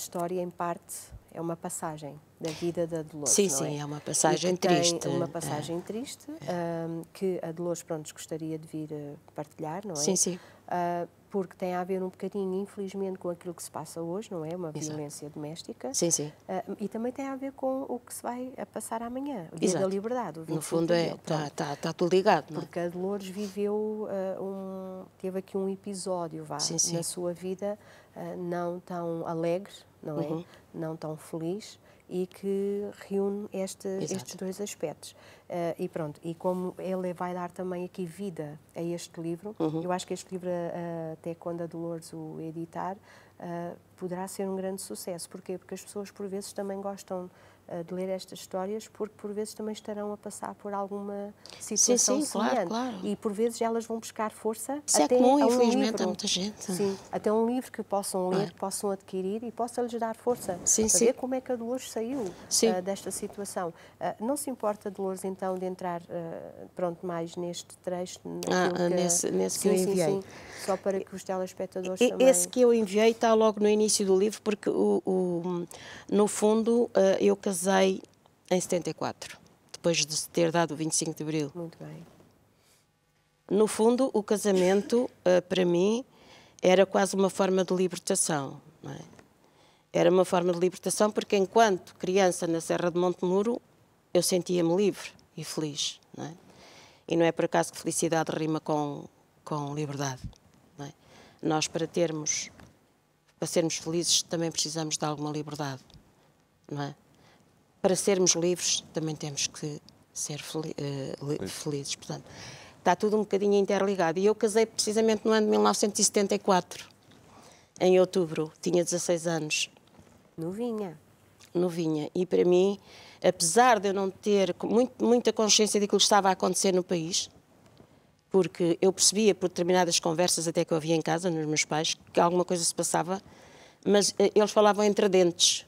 história, em parte, é uma passagem da vida da Dolores. Sim, é? sim, é? é? uma passagem triste. é uma passagem é. triste que a Dolores, pronto, gostaria de vir eh, partilhar, não é? Sim, sim. Uh, porque tem a ver um bocadinho, infelizmente, com aquilo que se passa hoje, não é? Uma Exato. violência doméstica. Sim, sim. Uh, e também tem a ver com o que se vai a passar amanhã, o Dia Exato. da Liberdade. no fundo, está é, tá, tá, tá tudo ligado, não é? Porque a Dolores viveu, uh, um, teve aqui um episódio, vá, sim, sim. na sua vida, não tão alegre, não é? uhum. é? Não tão feliz e que reúne este, estes dois aspectos. Uh, e pronto, e como ele vai dar também aqui vida a este livro, uhum. eu acho que este livro, uh, até quando a Dolores o editar, uh, poderá ser um grande sucesso. Porquê? Porque as pessoas, por vezes, também gostam de ler estas histórias, porque por vezes também estarão a passar por alguma situação sim, sim, semelhante. Claro, claro. E por vezes elas vão buscar força Isso é até é comum, a um infelizmente, livro. muita gente. Sim, até um livro que possam ler, é? possam adquirir e possa lhes dar força. Sim, para sim. ver como é que a Dolores saiu uh, desta situação. Uh, não se importa Dolores, Dolores então de entrar uh, pronto mais neste trecho ah, nesse, ah, que, nesse sim, eu enviei sim, sim, só para que os telespectadores e, também... esse que eu enviei está logo no início do livro porque o, o no fundo uh, eu casei em 74 depois de ter dado o 25 de abril muito bem no fundo o casamento uh, para mim era quase uma forma de libertação não é? era uma forma de libertação porque enquanto criança na Serra de Montemuro eu sentia-me livre e feliz. Não é? E não é por acaso que felicidade rima com, com liberdade. É? Nós, para termos, para sermos felizes, também precisamos de alguma liberdade. Não é? Para sermos livres, também temos que ser fel uh, eh, felizes. Portanto, está tudo um bocadinho interligado. E eu casei precisamente no ano de 1974, em outubro, tinha 16 anos. Novinha novinha. E para mim, apesar de eu não ter muito, muita consciência daquilo que estava a acontecer no país, porque eu percebia por determinadas conversas até que eu havia em casa, nos meus pais, que alguma coisa se passava, mas eh, eles falavam entre dentes,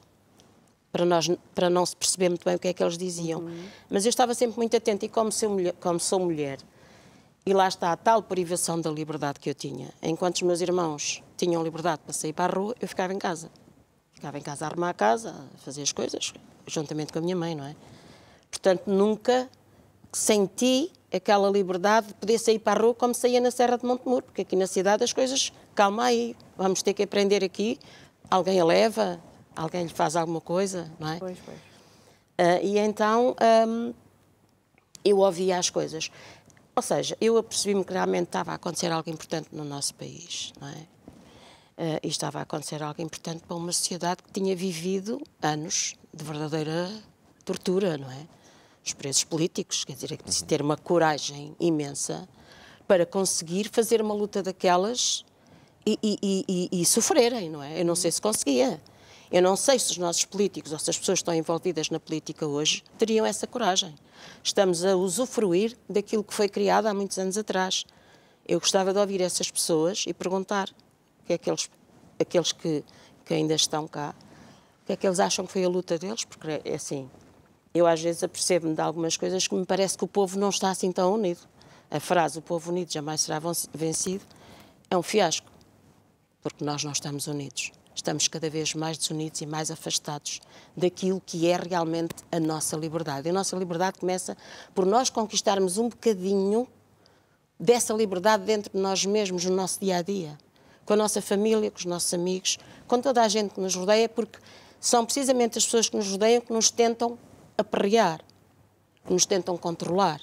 para, nós, para não se perceber muito bem o que é que eles diziam. Uhum. Mas eu estava sempre muito atenta e como sou, mulher, como sou mulher, e lá está a tal privação da liberdade que eu tinha, enquanto os meus irmãos tinham liberdade para sair para a rua, eu ficava em casa ficava em casa a arrumar a casa, a fazer as coisas, juntamente com a minha mãe, não é? Portanto, nunca senti aquela liberdade de poder sair para a rua como saía na Serra de Montemuro, porque aqui na cidade as coisas, calma aí, vamos ter que aprender aqui, alguém a leva, alguém lhe faz alguma coisa, não é? Pois, pois. Uh, e então um, eu ouvia as coisas. Ou seja, eu apercebi-me que realmente estava a acontecer algo importante no nosso país, não é? Uh, e estava a acontecer algo importante para uma sociedade que tinha vivido anos de verdadeira tortura, não é? Os presos políticos, quer dizer, é que preciso uhum. ter uma coragem imensa para conseguir fazer uma luta daquelas e, e, e, e, sofrerem, não é? Eu não sei se conseguia. Eu não sei se os nossos políticos ou se as pessoas que estão envolvidas na política hoje teriam essa coragem. Estamos a usufruir daquilo que foi criado há muitos anos atrás. Eu gostava de ouvir essas pessoas e perguntar que é que eles, aqueles que, que ainda estão cá, o que é que eles acham que foi a luta deles, porque é, é assim, eu às vezes apercebo-me de algumas coisas que me parece que o povo não está assim tão unido. A frase o povo unido jamais será vencido é um fiasco, porque nós não estamos unidos. Estamos cada vez mais desunidos e mais afastados daquilo que é realmente a nossa liberdade. E a nossa liberdade começa por nós conquistarmos um bocadinho dessa liberdade dentro de nós mesmos, no nosso dia a dia com a nossa família, com os nossos amigos, com toda a gente que nos rodeia, porque são precisamente as pessoas que nos rodeiam que nos tentam aperrear, que nos tentam controlar.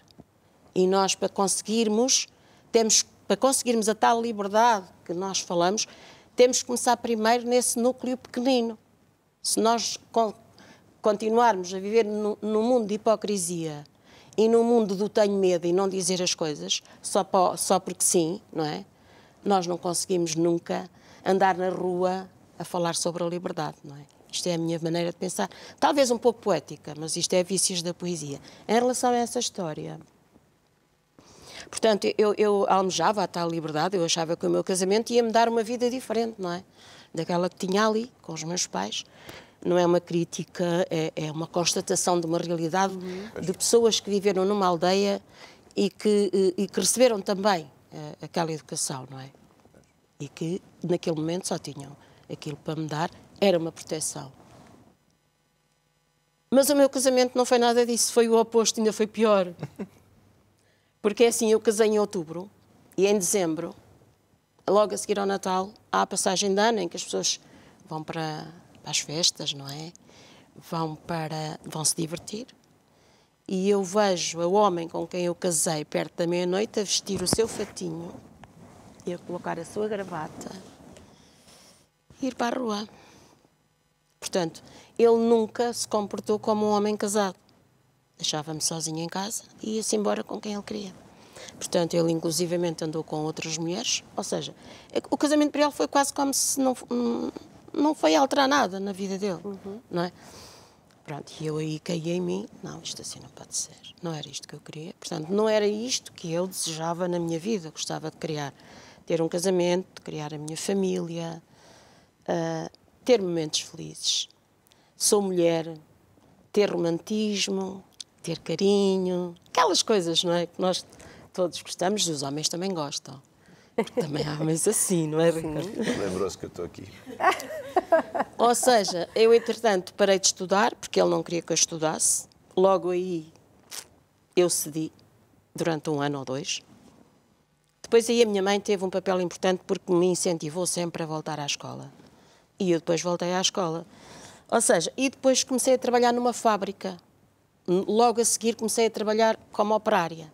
E nós, para conseguirmos, temos, para conseguirmos a tal liberdade que nós falamos, temos que começar primeiro nesse núcleo pequenino. Se nós continuarmos a viver num no mundo de hipocrisia e no mundo do tenho medo e não dizer as coisas, só, só porque sim, não é? nós não conseguimos nunca andar na rua a falar sobre a liberdade, não é? Isto é a minha maneira de pensar, talvez um pouco poética, mas isto é vícios da poesia. Em relação a essa história, portanto, eu, eu almejava a tal liberdade, eu achava que o meu casamento ia me dar uma vida diferente, não é? Daquela que tinha ali com os meus pais. Não é uma crítica, é, é uma constatação de uma realidade uhum. de pessoas que viveram numa aldeia e que, e que receberam também eh, aquela educação, não é? E que naquele momento só tinham aquilo para me dar, era uma proteção. Mas o meu casamento não foi nada disso, foi o oposto, ainda foi pior. Porque é assim, eu casei em outubro e em dezembro, logo a seguir ao Natal, há a passagem de ano em que as pessoas vão para, para as festas, não é? Vão para vão se divertir e eu vejo o homem com quem eu casei perto da meia-noite a vestir o seu fatinho e a colocar a sua gravata e ir para a rua. Portanto, ele nunca se comportou como um homem casado. Deixava-me sozinha em casa e ia-se embora com quem ele queria. Portanto, ele inclusivamente andou com outras mulheres, ou seja, o casamento para ele foi quase como se não, não foi alterar nada na vida dele, uhum. não é? Pronto, e eu aí caí em mim, não, isto assim não pode ser, não era isto que eu queria, portanto, não era isto que eu desejava na minha vida, eu gostava de criar, ter um casamento, de criar a minha família, uh, ter momentos felizes. Sou mulher, ter romantismo, ter carinho, aquelas coisas, não é, que nós todos gostamos, os homens também gostam. Também há, ah, mas assim, não é, Ricardo? Lembrou-se que eu estou aqui. Ou seja, eu entretanto parei de estudar, porque ele não queria que eu estudasse. Logo aí eu cedi durante um ano ou dois. Depois aí a minha mãe teve um papel importante porque me incentivou sempre a voltar à escola. E eu depois voltei à escola. Ou seja, e depois comecei a trabalhar numa fábrica. Logo a seguir comecei a trabalhar como operária.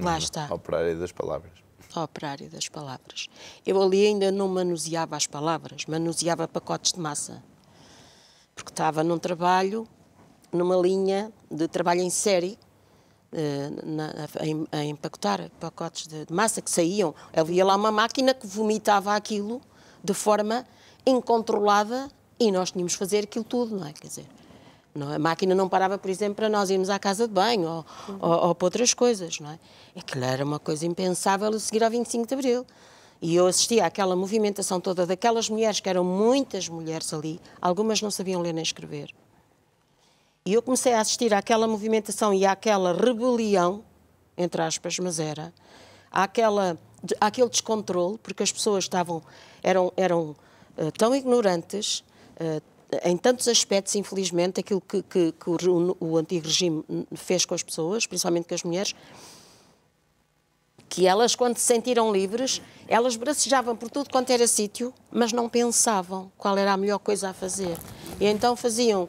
Lá uhum. está. a operária das palavras. a operária das palavras. Eu ali ainda não manuseava as palavras, manuseava pacotes de massa. Porque estava num trabalho, numa linha de trabalho em série, eh, a empacotar pacotes de massa que saíam. Havia lá uma máquina que vomitava aquilo de forma incontrolada e nós tínhamos de fazer aquilo tudo, não é? Quer dizer, não, a é? máquina não parava, por exemplo, para nós irmos à casa de banho ou, uhum. ou, ou para outras coisas, não é? Aquilo era uma coisa impensável a seguir ao 25 de Abril. E eu assistia àquela movimentação toda daquelas mulheres, que eram muitas mulheres ali, algumas não sabiam ler nem escrever. E eu comecei a assistir àquela movimentação e àquela rebelião, entre aspas, mas era, àquela, àquele descontrole, porque as pessoas estavam, eram, eram uh, tão ignorantes, uh, em tantos aspectos, infelizmente, aquilo que, que, que o, o, antigo regime fez com as pessoas, principalmente com as mulheres, que elas, quando se sentiram livres, elas bracejavam por tudo quanto era sítio, mas não pensavam qual era a melhor coisa a fazer. E então faziam uh,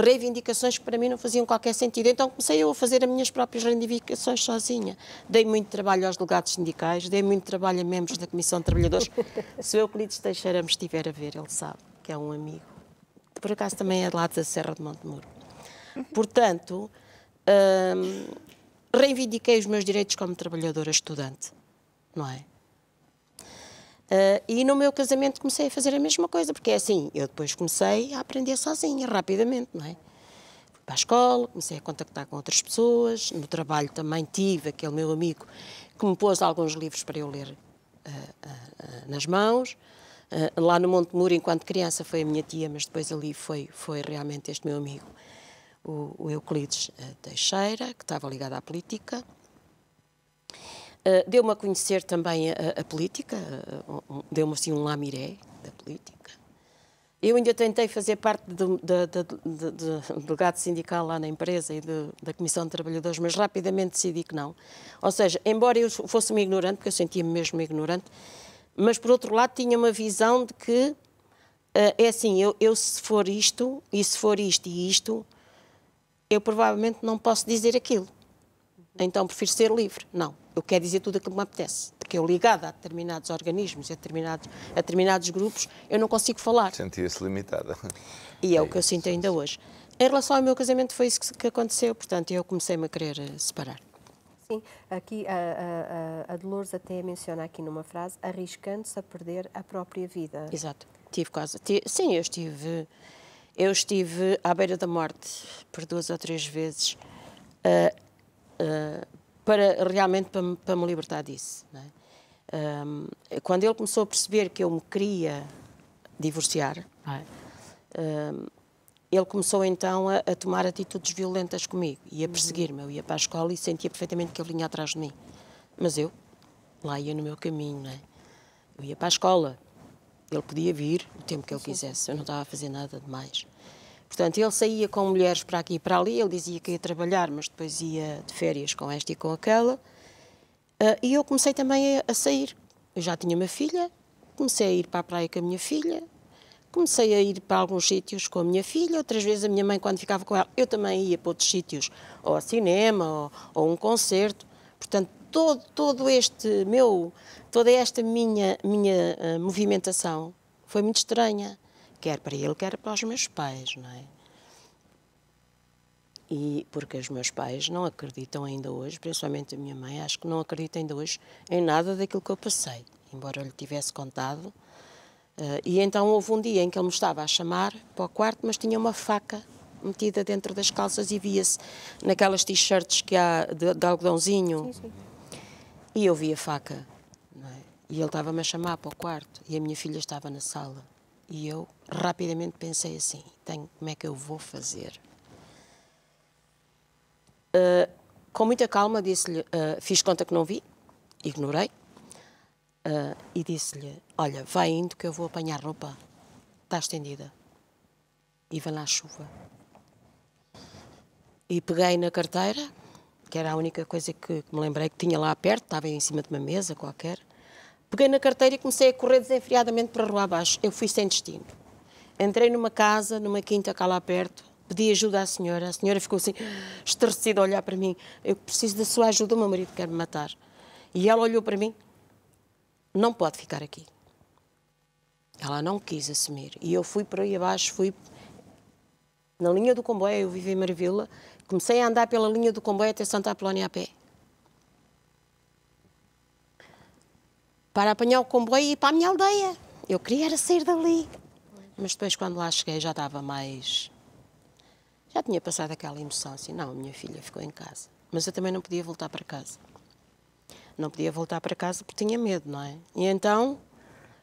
reivindicações que para mim não faziam qualquer sentido. Então comecei eu a fazer as minhas próprias reivindicações sozinha. Dei muito trabalho aos delegados sindicais, dei muito trabalho a membros da Comissão de Trabalhadores. Se o Euclides Teixeira me estiver a ver, ele sabe que é um amigo por acaso também é de lá da Serra de Montemuro. Portanto, hum, reivindiquei os meus direitos como trabalhadora estudante, não é? Uh, e no meu casamento comecei a fazer a mesma coisa, porque é assim, eu depois comecei a aprender sozinha, rapidamente, não é? Fui para a escola, comecei a contactar com outras pessoas, no trabalho também tive aquele meu amigo que me pôs alguns livros para eu ler uh, uh, nas mãos, ah, lá no Monte Muro, enquanto criança, foi a minha tia, mas depois ali foi, foi realmente este meu amigo, o, o Euclides ah, Teixeira, que estava ligado à política. Uh, deu-me a conhecer também a, a política, uh, deu-me assim um lamiré da política. Eu ainda tentei fazer parte do delegado sindical lá na empresa e da Comissão de Trabalhadores, mas rapidamente decidi que não. Ou seja, embora eu fosse uma ignorante, porque eu sentia-me mesmo ignorante, mas por outro lado tinha uma visão de que eh, é assim, eu, eu, se for isto, e se for isto e isto, eu provavelmente não posso dizer aquilo. Então prefiro ser livre. Não, eu quero dizer tudo aquilo que me apetece. Porque eu, ligada a determinados organismos, a determinados, a determinados grupos, eu não consigo falar. Sentia-se limitada. E é, é o que eu sinto é ainda hoje. Em relação ao meu casamento, foi isso que, que aconteceu. Portanto, eu comecei-me a querer eh, separar. Sim, aqui a, a, a Dolores até menciona aqui numa frase, arriscando-se a perder a própria vida. Exato, tive quase, tive, sim, eu estive, eu estive à beira da morte por duas ou três vezes uh, uh, para realmente para, para, me libertar disso. Um, é? eh, quando ele começou a perceber que eu me queria divorciar, é? um, ele começou então a, a tomar atitudes violentas comigo e a perseguir-me. Eu ia para a escola e sentia perfeitamente que ele vinha atrás de mim. Mas eu, lá ia no meu caminho, né? Eu ia para a escola. Ele podia vir o tempo que ele quisesse, eu não estava a fazer nada de mais. Portanto, ele saía com mulheres para aqui e para ali, ele dizia que ia trabalhar, mas depois ia de férias com esta e com aquela. Uh, e eu comecei também a, a sair. Eu já tinha uma filha, comecei a ir para a praia com a minha filha, comecei a ir para alguns sítios com a minha filha, outras vezes a minha mãe, quando ficava com ela, eu também ia para outros sítios, ou ao cinema, ou, ou um concerto. Portanto, todo, todo este meu, toda esta minha, minha uh, movimentação foi muito estranha, quer para ele, quer para os meus pais, não é? E porque os meus pais não acreditam ainda hoje, principalmente a minha mãe, acho que não acredita ainda hoje em nada daquilo que eu passei, embora eu lhe tivesse contado Uh, e então houve um dia em que ele me estava a chamar para o quarto, mas tinha uma faca metida dentro das calças e via-se naquelas t-shirts que há de, de algodãozinho. Sim, sim. E eu vi a faca. É? E ele estava-me a chamar para o quarto e a minha filha estava na sala. E eu rapidamente pensei assim: tenho, como é que eu vou fazer? Uh, com muita calma disse-lhe: uh, fiz conta que não vi, ignorei, uh, e disse-lhe: Olha, vai indo que eu vou apanhar roupa, está estendida. E vem lá a chuva. E peguei na carteira, que era a única coisa que, que me lembrei que tinha lá perto, estava em cima de uma mesa qualquer. Peguei na carteira e comecei a correr desenfreadamente para a rua abaixo. Eu fui sem destino. Entrei numa casa, numa quinta cá lá perto, pedi ajuda à senhora. A senhora ficou assim, estarecida, a olhar para mim. Eu preciso da sua ajuda, o meu marido quer me matar. E ela olhou para mim, não pode ficar aqui. Ela não quis assumir. E eu fui por aí abaixo, fui na linha do comboio, eu vivi em Marvila, comecei a andar pela linha do comboio até Santa Apolónia a pé. Para apanhar o comboio e ir para a minha aldeia. Eu queria era sair dali. Mas depois, quando lá cheguei, já estava mais. Já tinha passado aquela emoção assim: não, minha filha ficou em casa. Mas eu também não podia voltar para casa. Não podia voltar para casa porque tinha medo, não é? E então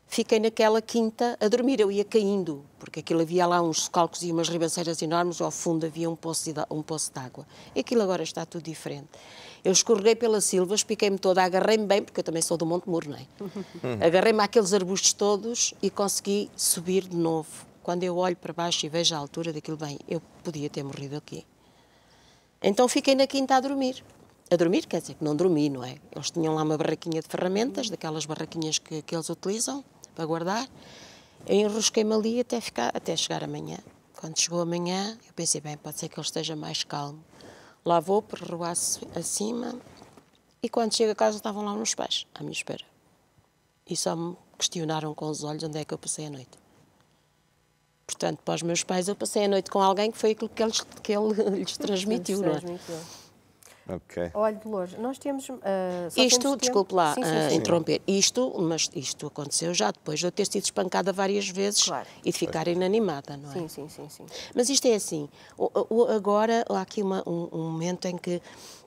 fiquei naquela quinta a dormir. Eu ia caindo, porque aquilo havia lá uns calcos e umas ribanceiras enormes, ao fundo havia um poço de, um poço de água. E aquilo agora está tudo diferente. Eu escorreguei pela silva, piquei-me toda, agarrei-me bem, porque eu também sou do Monte Muro, não é? Uhum. agarrei-me àqueles arbustos todos e consegui subir de novo. Quando eu olho para baixo e vejo a altura daquilo, bem, eu podia ter morrido aqui. Então fiquei na quinta a dormir a dormir, quer dizer que não dormi, não é? Eles tinham lá uma barraquinha de ferramentas, daquelas barraquinhas que, que eles utilizam para guardar. Eu enrosquei-me ali até, ficar, até chegar amanhã. Quando chegou amanhã, eu pensei, bem, pode ser que ele esteja mais calmo. Lá vou, perroasse acima, e quando chego a casa estavam lá meus pais, à minha espera. E só me questionaram com os olhos onde é que eu passei a noite. Portanto, para os meus pais, eu passei a noite com alguém que foi aquilo que, eles, que ele lhes transmitiu, não é? Transmitiu. Okay. Olha, Dolores, nós temos. Uh, isto, temos desculpe tempo. lá ah, sim, sim, interromper, isto, mas isto aconteceu já depois de eu ter sido espancada várias vezes claro. e de ficar inanimada, não é? Sim, sim, sim. sim. Mas isto é assim, o, o, agora há aqui uma, um, um momento em que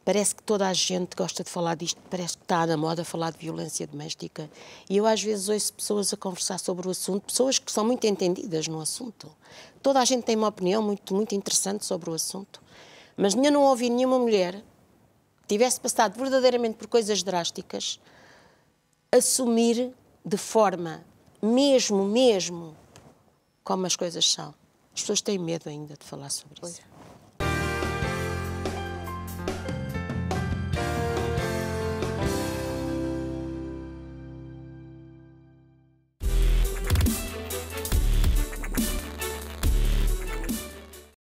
parece que toda a gente gosta de falar disto, parece que está na moda falar de violência doméstica. E eu às vezes ouço pessoas a conversar sobre o assunto, pessoas que são muito entendidas no assunto. Toda a gente tem uma opinião muito, muito interessante sobre o assunto. Mas eu não ouvi nenhuma mulher tivesse passado verdadeiramente por coisas drásticas, assumir de forma mesmo, mesmo, como as coisas são. As pessoas têm medo ainda de falar sobre isso.